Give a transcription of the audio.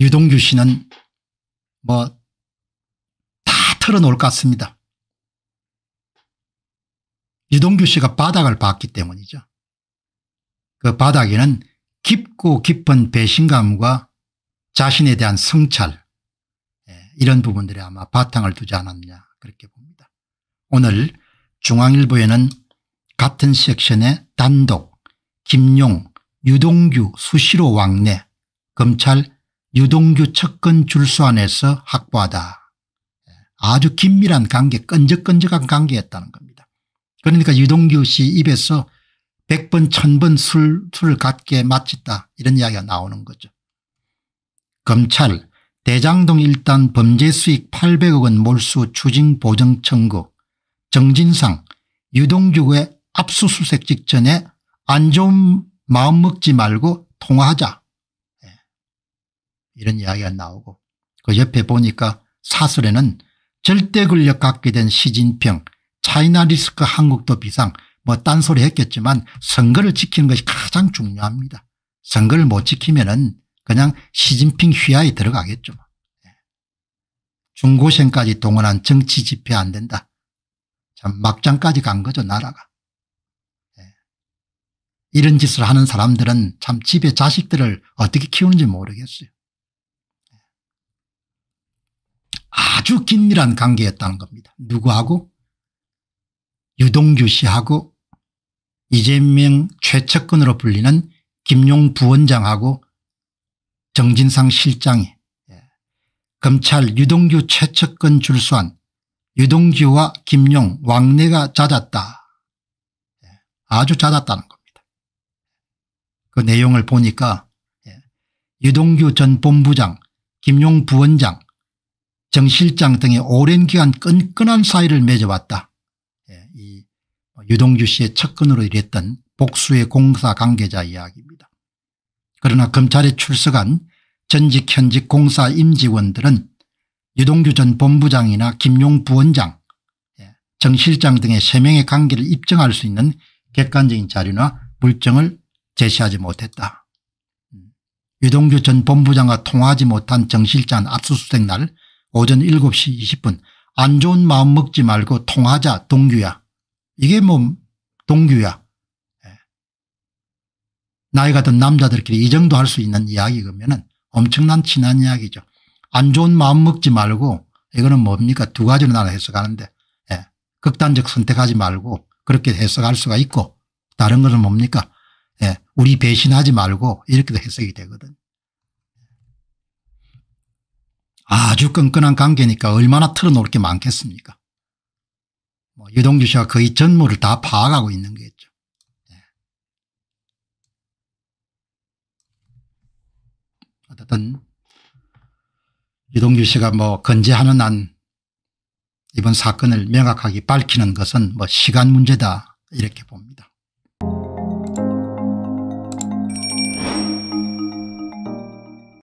유동규 씨는 뭐 다 털어놓을 것 같습니다. 유동규 씨가 바닥을 봤기 때문이죠. 그 바닥에는 깊고 깊은 배신감과 자신에 대한 성찰 예, 이런 부분들이 아마 바탕을 두지 않았냐 느 그렇게 봅니다. 오늘 중앙일보에는 같은 섹션의 단독 김용 유동규 수시로 왕래 검찰 유동규 측근 줄수 안에서 확보하다. 아주 긴밀한 관계 끈적끈적한 관계였다는 겁니다. 그러니까 유동규 씨 입에서 100번 1000번 술, 술을 갖게 마쳤다 이런 이야기가 나오는 거죠. 검찰 대장동 일단 범죄 수익 800억 원 몰수 추징 보정 청구 정진상 유동규의 압수수색 직전에 안 좋은 마음 먹지 말고 통화하자 이런 이야기가 나오고 그 옆에 보니까 사설에는 절대 권력 갖게 된시진핑 차이나 리스크 한국도 비상 뭐 딴소리 했겠지만 선거를 지키는 것이 가장 중요합니다. 선거를 못 지키면 은 그냥 시진핑 휘하에 들어가겠죠. 예. 중고생까지 동원한 정치 집회 안 된다. 참 막장까지 간 거죠 나라가. 예. 이런 짓을 하는 사람들은 참 집에 자식들을 어떻게 키우는지 모르겠어요. 아주 긴밀한 관계였다는 겁니다. 누구하고? 유동규 씨하고 이재명 최측근으로 불리는 김용 부원장하고 정진상 실장이 예, 검찰 유동규 최측근 줄수한 유동규와 김용 왕래가 잦았다. 예, 아주 잦았다는 겁니다. 그 내용을 보니까 예, 유동규 전 본부장 김용 부원장 정 실장 등의 오랜 기간 끈끈한 사이를 맺어왔다. 예, 이유동규 씨의 첫근으로 일했던 복수의 공사 관계자 이야기입니다. 그러나 검찰에 출석한 전직 현직 공사 임직원들은 유동규 전 본부장이나 김용 부원장 예, 정 실장 등의 3명의 관계를 입증할 수 있는 객관적인 자료나 물증을 제시하지 못했다. 음, 유동규 전 본부장과 통화하지 못한 정 실장 압수수색 날 오전 7시 20분 안 좋은 마음 먹지 말고 통하자 동규야. 이게 뭐 동규야. 예. 나이가 든 남자들끼리 이 정도 할 수 있는 이야기면 그은 엄청난 친한 이야기죠. 안 좋은 마음 먹지 말고 이거는 뭡니까 두 가지로 나눠 해석하는데 예. 극단적 선택하지 말고 그렇게 해석할 수가 있고 다른 것은 뭡니까 예. 우리 배신하지 말고 이렇게도 해석이 되거든 요 아주 끈끈한 관계니까 얼마나 틀어놓을 게 많겠습니까. 뭐 유동규 씨가 거의 전무를 다 파악하고 있는 거겠죠. 네. 어쨌든 유동규 씨가 뭐 건재하는 한 이번 사건을 명확하게 밝히는 것은 뭐 시간 문제다 이렇게 봅니다.